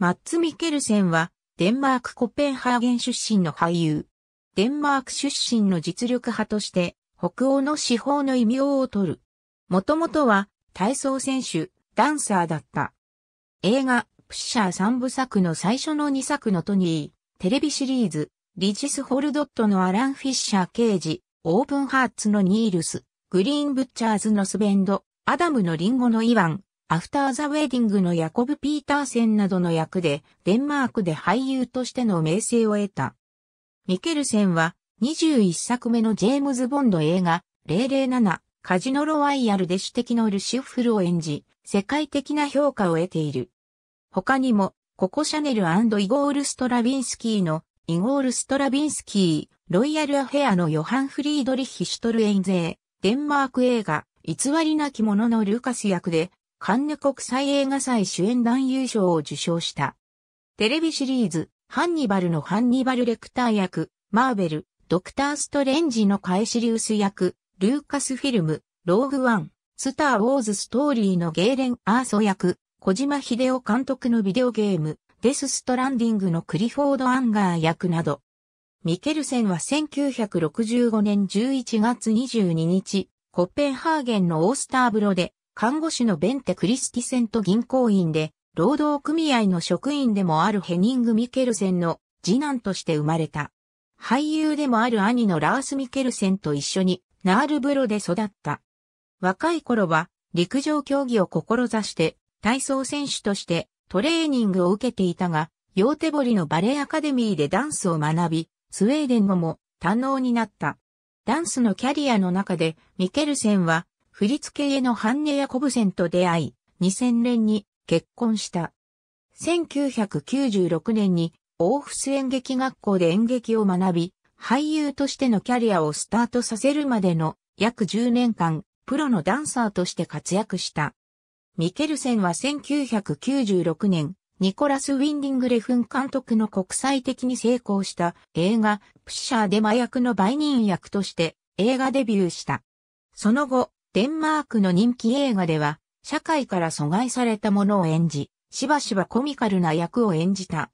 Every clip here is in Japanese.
マッツ・ミケルセンは、デンマーク・コペンハーゲン出身の俳優。デンマーク出身の実力派として、北欧の至宝の異名を取る。もともとは、体操選手、ダンサーだった。映画、プッシャー三部作の最初の2作のトニー、テレビシリーズ、リジス・ホルドットのアラン・フィッシャー刑事、オープンハーツのニールス、グリーン・ブッチャーズのスベンド、アダムのリンゴのイワン、アフターザウェディングのヤコブ・ピーターセンなどの役で、デンマークで俳優としての名声を得た。ミケルセンは、21作目のジェームズ・ボンド映画、007、カジノロワイヤルで主的のルシュフルを演じ、世界的な評価を得ている。他にも、ココ・シャネルイゴール・ストラビンスキーの、イゴール・ストラビンスキー、ロイヤル・アフェアのヨハン・フリードリッヒ・シュトルエンゼー、デンマーク映画、偽りなき者のルーカス役で、カンヌ国際映画祭主演男優賞を受賞した。テレビシリーズ、ハンニバルのハンニバル・レクター役、マーベル、ドクター・ストレンジのカエシリウス役、ルーカスフィルム、ローグ・ワン、スター・ウォーズ・ストーリーのゲーレン・アーソ役、小島秀夫監督のビデオゲーム、デス・ストランディングのクリフォード・アンガー役など。ミケルセンは1965年11月22日、コッペンハーゲンのオースターブロで看護師のベンテ・クリスティセント銀行員で、労働組合の職員でもあるヘニング・ミケルセンの次男として生まれた。俳優でもある兄のラース・ミケルセンと一緒にナールブロで育った。若い頃は陸上競技を志して体操選手としてトレーニングを受けていたが、ヨーテボリのバレエアカデミーでダンスを学び、スウェーデン語も堪能になった。ダンスのキャリアの中でミケルセンは振付け絵のハンネ・ヤコブセンと出会い、2000年に結婚した。1996年にオーフス演劇学校で演劇を学び、俳優としてのキャリアをスタートさせるまでの約10年間、プロのダンサーとして活躍した。ミケルセンは1996年、ニコラス・ウィンディングレフン監督の国際的に成功した映画、プッシャーで麻薬の売人役として映画デビューした。その後、デンマークの人気映画では、社会から阻害されたものを演じ、しばしばコミカルな役を演じた。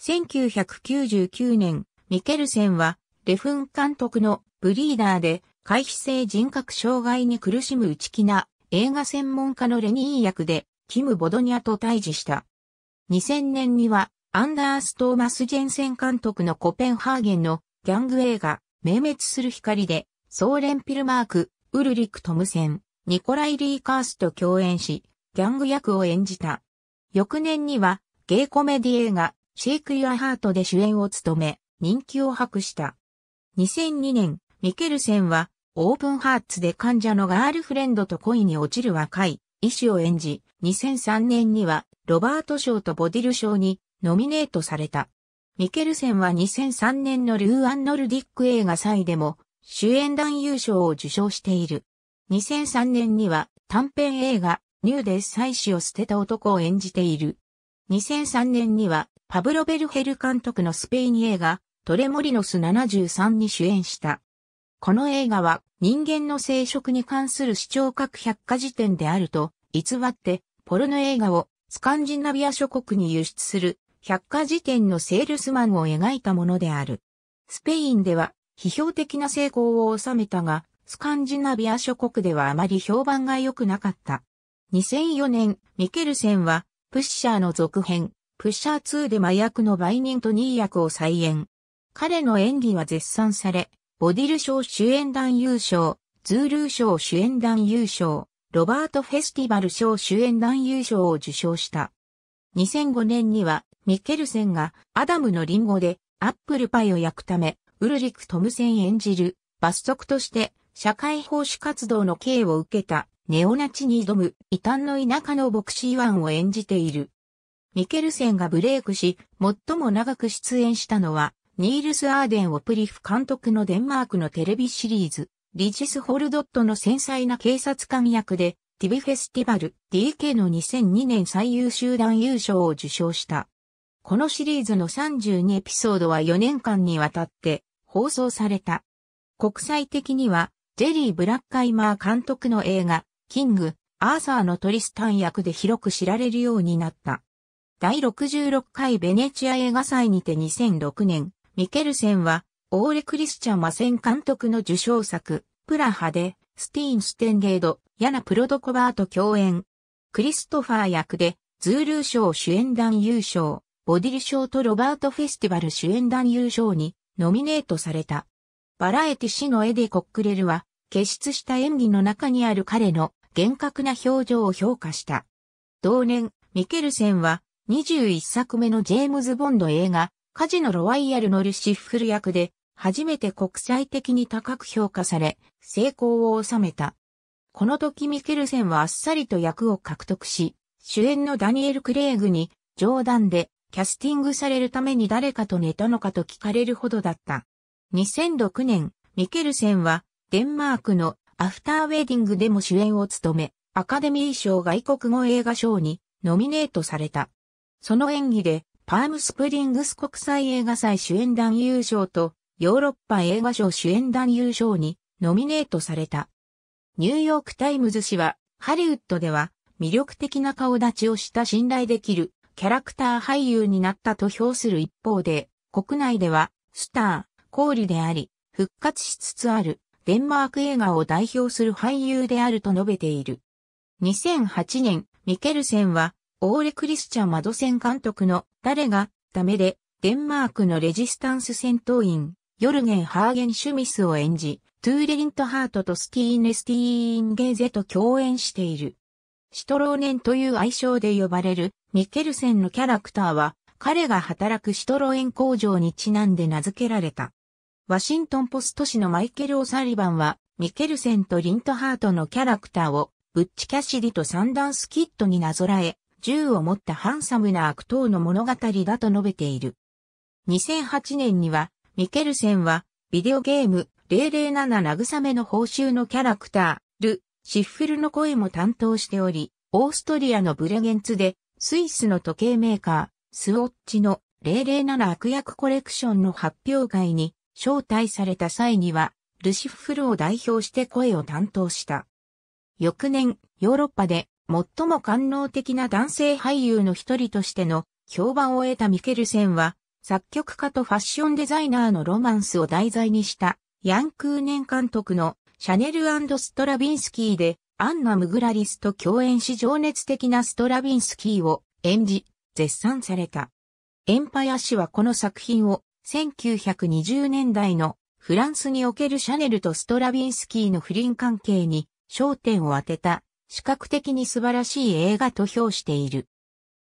1999年、ミケルセンは、レフン監督のブリーダーで、回避性人格障害に苦しむ内気な映画専門家のレニー役で、キム・ボドニアと対峙した。2000年には、アンダース・トーマス・ジェンセン監督のコペンハーゲンのギャング映画、明滅する光で、ソーレン・ピルマーク、ウルリク・トムセン、ニコライ・リーカースと共演し、ギャング役を演じた。翌年には、ゲイコメディ映画、シェイク・ユア・ハートで主演を務め、人気を博した。2002年、ミケルセンは、オープンハーツで患者のガールフレンドと恋に落ちる若い医師を演じ、2003年にはロバート賞とボディル賞にノミネートされた。ミケルセンは2003年のルー・アンノルディック映画祭でも主演男優賞を受賞している。2003年には短編映画、ニューデス妻子を捨てた男を演じている。2003年にはパブロ・ベルヘル監督のスペイン映画、トレモリノス73に主演した。この映画は人間の生殖に関する視聴覚百科事典であると偽ってポルノ映画をスカンジナビア諸国に輸出する百科事典のセールスマンを描いたものである。スペインでは批評的な成功を収めたが、スカンジナビア諸国ではあまり評判が良くなかった。2004年、ミケルセンは、プッシャーの続編、プッシャー2で麻薬の売人とニー役を再演。彼の演技は絶賛され、ボディル賞主演団優勝、ズールー賞主演団優勝、ロバートフェスティバル賞主演団優勝を受賞した。2005年には、ミケルセンがアダムのリンゴでアップルパイを焼くため、ウルリク・トムセン演じる、罰則として社会奉仕活動の刑を受けたネオナチに挑む異端の田舎の牧師イワンを演じている。ミケルセンがブレイクし、最も長く出演したのは、ニールス・アーデン・オプリフ監督のデンマークのテレビシリーズ、リジス・ホルドットの繊細な警察官役で、ティビフェスティバル DK の2002年最優秀団優勝を受賞した。このシリーズの32エピソードは4年間にわたって放送された。国際的には、ジェリー・ブラッカイマー監督の映画、キング、アーサーのトリスタン役で広く知られるようになった。第66回ベネチア映画祭にて2006年、ミケルセンは、オーレ・クリスチャン・マセン監督の受賞作、プラハで、スティーン・ステンゲード、ヤナ・プロドコバーと共演。クリストファー役で、ズールー賞主演団優勝、ボディル賞とロバート・フェスティバル主演団優勝にノミネートされた。バラエティ誌のエディ・コックレルは、傑出した演技の中にある彼の厳格な表情を評価した。同年、ミケルセンは21作目のジェームズ・ボンド映画、カジノ・ロワイヤルのルシッフル役で、初めて国際的に高く評価され、成功を収めた。この時ミケルセンはあっさりと役を獲得し、主演のダニエル・クレイグに、冗談で、キャスティングされるために誰かと寝たのかと聞かれるほどだった。2006年、ミケルセンは、デンマークのアフターウェディングでも主演を務め、アカデミー賞外国語映画賞にノミネートされた。その演技で、パームスプリングス国際映画祭主演男優賞と、ヨーロッパ映画賞主演男優賞にノミネートされた。ニューヨークタイムズ紙は、ハリウッドでは魅力的な顔立ちをした信頼できるキャラクター俳優になったと評する一方で、国内では、スター、コーリであり、復活しつつある、デンマーク映画を代表する俳優であると述べている。2008年、ミケルセンは、オーレ・クリスチャン・マドセン監督の、誰が、ダメで、デンマークのレジスタンス戦闘員、ヨルゲン・ハーゲン・シュミスを演じ、トゥーレリント・ハートとスティーネ・スティーン・ゲーゼと共演している。シトローネンという愛称で呼ばれるミケルセンのキャラクターは、彼が働くシトロエン工場にちなんで名付けられた。ワシントンポスト紙のマイケル・オサリバンは、ミケルセンとリントハートのキャラクターを、ブッチ・キャシディとサンダンス・キッドになぞらえ、銃を持ったハンサムな悪党の物語だと述べている。2008年には、ミケルセンは、ビデオゲーム、007慰めの報酬のキャラクター、ル・シッフルの声も担当しており、オーストリアのブレゲンツで、スイスの時計メーカー、スウォッチの007悪役コレクションの発表会に招待された際には、ルシフルを代表して声を担当した。翌年、ヨーロッパで最も官能的な男性俳優の一人としての評判を得たミケルセンは、作曲家とファッションデザイナーのロマンスを題材にした、ヤンクーネン監督のシャネルストラビンスキーでアンナ・ムグラリスと共演し情熱的なストラビンスキーを演じ、絶賛された。エンパヤ氏はこの作品を1920年代のフランスにおけるシャネルとストラビンスキーの不倫関係に焦点を当てた視覚的に素晴らしい映画と評している。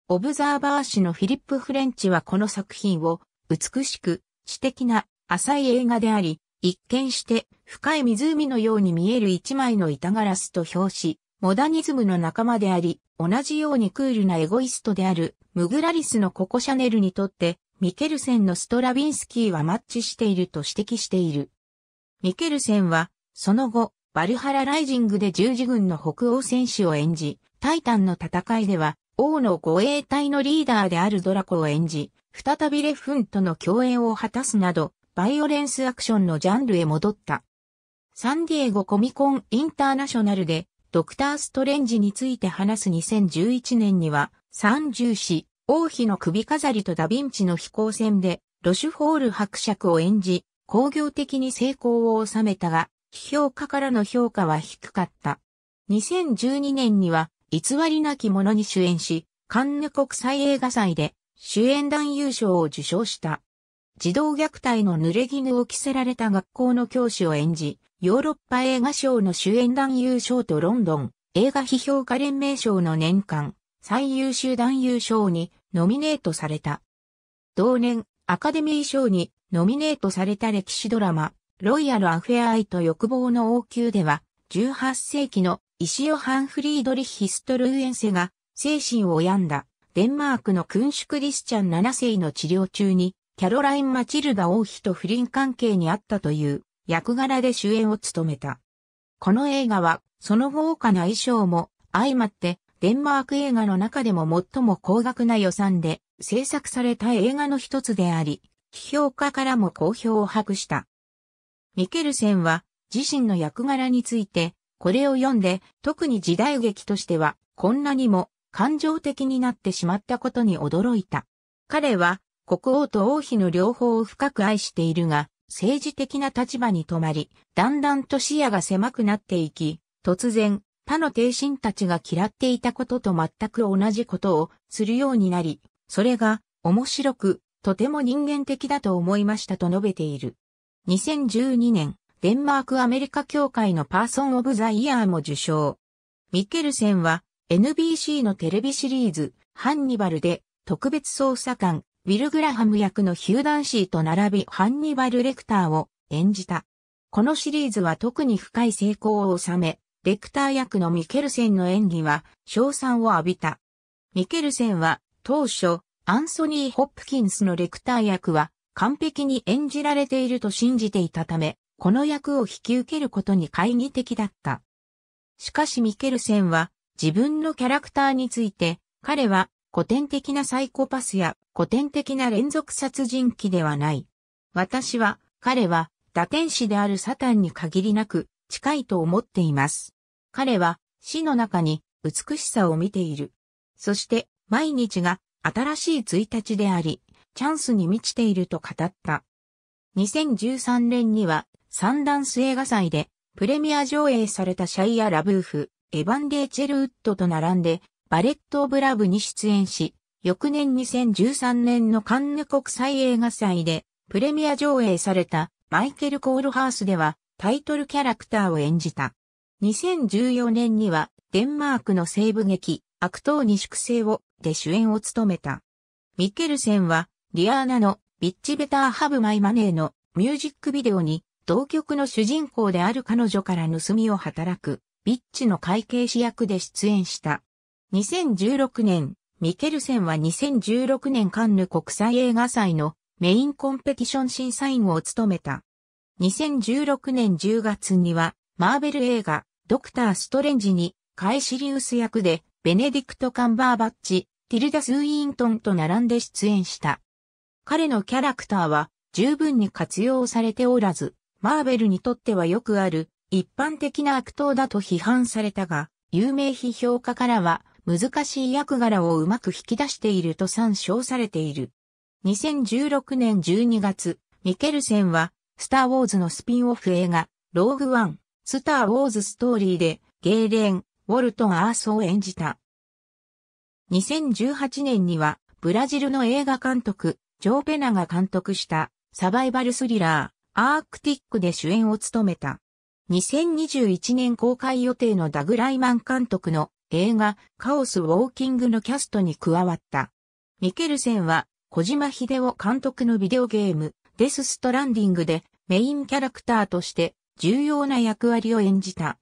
オブザーバー氏のフィリップ・フレンチはこの作品を美しく知的な浅い映画であり、一見して深い湖のように見える一枚の板ガラスと表し、モダニズムの仲間であり、同じようにクールなエゴイストであるムグラリスのココシャネルにとってミケルセンのストラビンスキーはマッチしていると指摘している。ミケルセンは、その後、バルハラライジングで十字軍の北欧戦士を演じ、タイタンの戦いでは、王の護衛隊のリーダーであるドラコを演じ、再びレフンとの共演を果たすなど、バイオレンスアクションのジャンルへ戻った。サンディエゴコミコンインターナショナルでドクターストレンジについて話す2011年には三重士、王妃の首飾りとダヴィンチの飛行船でロシュフォール伯爵を演じ、工業的に成功を収めたが、批評家からの評価は低かった。2012年には偽りなき者に主演し、カンヌ国際映画祭で主演男優賞を受賞した。児童虐待の濡れ衣を着せられた学校の教師を演じ、ヨーロッパ映画賞の主演男優賞とロンドン映画批評家連盟賞の年間最優秀男優賞にノミネートされた。同年、アカデミー賞にノミネートされた歴史ドラマ、ロイヤル・アフェア・アイと欲望の王宮では、18世紀の石ヨハン・フリードリヒ・ストルーエンセが精神を病んだデンマークの君主クリスチャン7世の治療中にキャロライン・マチルダ王妃と不倫関係にあったという役柄で主演を務めた。この映画は、その豪華な衣装も相まって、デンマーク映画の中でも最も高額な予算で制作された映画の一つであり、批評家からも好評を博した。ミケルセンは自身の役柄について、これを読んで特に時代劇としてはこんなにも感情的になってしまったことに驚いた。彼は国王と王妃の両方を深く愛しているが、政治的な立場に止まり、だんだんと視野が狭くなっていき、突然、他の帝臣たちが嫌っていたことと全く同じことをするようになり、それが面白く、とても人間的だと思いましたと述べている。2012年、デンマークアメリカ協会のパーソン・オブ・ザ・イヤーも受賞。ミッケルセンは NBC のテレビシリーズ、ハンニバルで特別捜査官、ウィル・グラハム役のヒューダンシーと並びハンニバル・レクターを演じた。このシリーズは特に深い成功を収め、レクター役のミケルセンの演技は賞賛を浴びた。ミケルセンは当初、アンソニー・ホップキンスのレクター役は完璧に演じられていると信じていたため、この役を引き受けることに懐疑的だった。しかしミケルセンは自分のキャラクターについて、彼は古典的なサイコパスや古典的な連続殺人鬼ではない。私は、彼は、打天使であるサタンに限りなく、近いと思っています。彼は、死の中に、美しさを見ている。そして、毎日が、新しい1日であり、チャンスに満ちていると語った。2013年には、サンダンス映画祭で、プレミア上映されたシャイア・ラブーフ、エヴァンデー・チェルウッドと並んで、バレット・オブ・ラブに出演し、翌年2013年のカンヌ国際映画祭でプレミア上映されたマイケル・コールハースではタイトルキャラクターを演じた。2014年にはデンマークの西部劇悪党に粛清をで主演を務めた。ミケルセンはリアーナのビッチベターハブマイマネーのミュージックビデオに同曲の主人公である彼女から盗みを働くビッチの会計士役で出演した。2016年、ミケルセンは2016年カンヌ国際映画祭のメインコンペティション審査員を務めた。2016年10月には、マーベル映画、ドクター・ストレンジに、カイシリウス役で、ベネディクト・カンバーバッチ、ティルダ・スウィントンと並んで出演した。彼のキャラクターは、十分に活用されておらず、マーベルにとってはよくある、一般的な悪党だと批判されたが、有名批評家からは、難しい役柄をうまく引き出していると参照されている。2016年12月、ミケルセンは、スター・ウォーズのスピンオフ映画、ローグ・ワン、スター・ウォーズ・ストーリーで、ゲーレン、ウォルトン・アースを演じた。2018年には、ブラジルの映画監督、ジョー・ペナが監督した、サバイバルスリラー、アークティックで主演を務めた。2021年公開予定のダグ・ライマン監督の映画カオスウォーキングのキャストに加わった。ミケルセンは小島秀夫監督のビデオゲームデスストランディングでメインキャラクターとして重要な役割を演じた。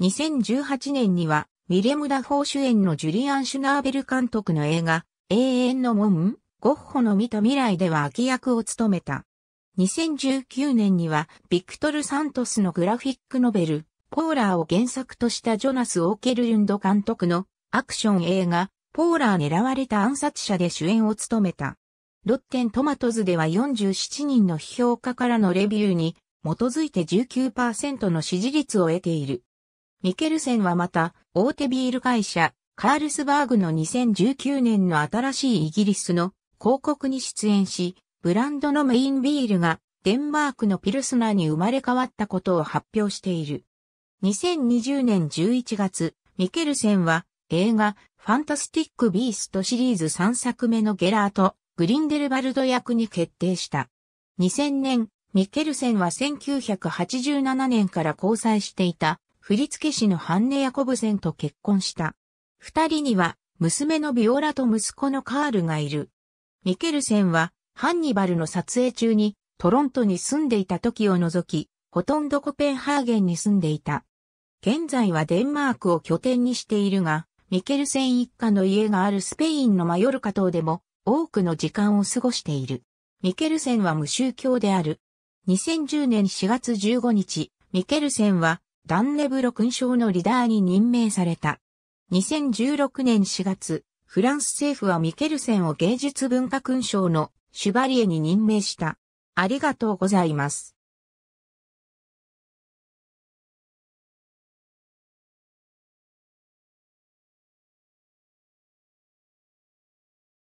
2018年にはウィレム・ダ・フォー主演のジュリアン・シュナーベル監督の映画永遠の門ゴッホの見た未来では秋役を務めた。2019年にはビクトル・サントスのグラフィックノベルポーラーを原作としたジョナス・オーケルルンド監督のアクション映画、ポーラー狙われた暗殺者で主演を務めた。ロッテントマトズでは47人の批評家からのレビューに基づいて19%の支持率を得ている。ミケルセンはまた、大手ビール会社、カールスバーグの2019年の新しいイギリスの広告に出演し、ブランドのメインビールがデンマークのピルスナーに生まれ変わったことを発表している。2020年11月、ミケルセンは映画ファンタスティック・ビーストシリーズ3作目のゲラート・グリンデルバルド役に決定した。2000年、ミケルセンは1987年から交際していた振付師のハンネ・ヤコブセンと結婚した。二人には娘のビオラと息子のカールがいる。ミケルセンはハンニバルの撮影中にトロントに住んでいた時を除き、ほとんどコペンハーゲンに住んでいた。現在はデンマークを拠点にしているが、ミケルセン一家の家があるスペインのマヨルカ島でも多くの時間を過ごしている。ミケルセンは無宗教である。2010年4月15日、ミケルセンはダンレブロ勲章のリーダーに任命された。2016年4月、フランス政府はミケルセンを芸術文化勲章のシュバリエに任命した。ありがとうございます。